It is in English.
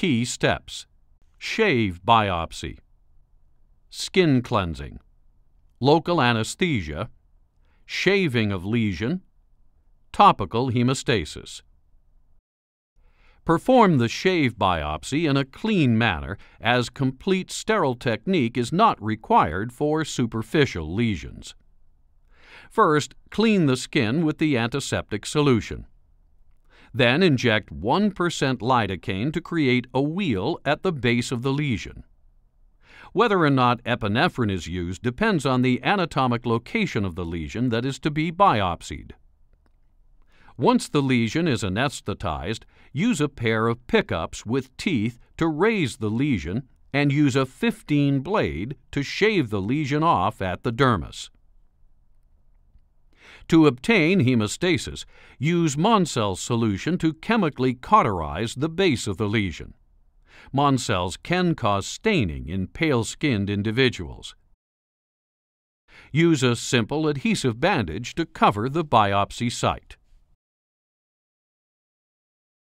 Key steps shave biopsy, skin cleansing, local anesthesia, shaving of lesion, topical hemostasis. Perform the shave biopsy in a clean manner as complete sterile technique is not required for superficial lesions. First, clean the skin with the antiseptic solution. Then inject 1% lidocaine to create a wheel at the base of the lesion. Whether or not epinephrine is used depends on the anatomic location of the lesion that is to be biopsied. Once the lesion is anesthetized, use a pair of pickups with teeth to raise the lesion and use a 15 blade to shave the lesion off at the dermis. To obtain hemostasis, use Moncel's solution to chemically cauterize the base of the lesion. Moncel's can cause staining in pale-skinned individuals. Use a simple adhesive bandage to cover the biopsy site.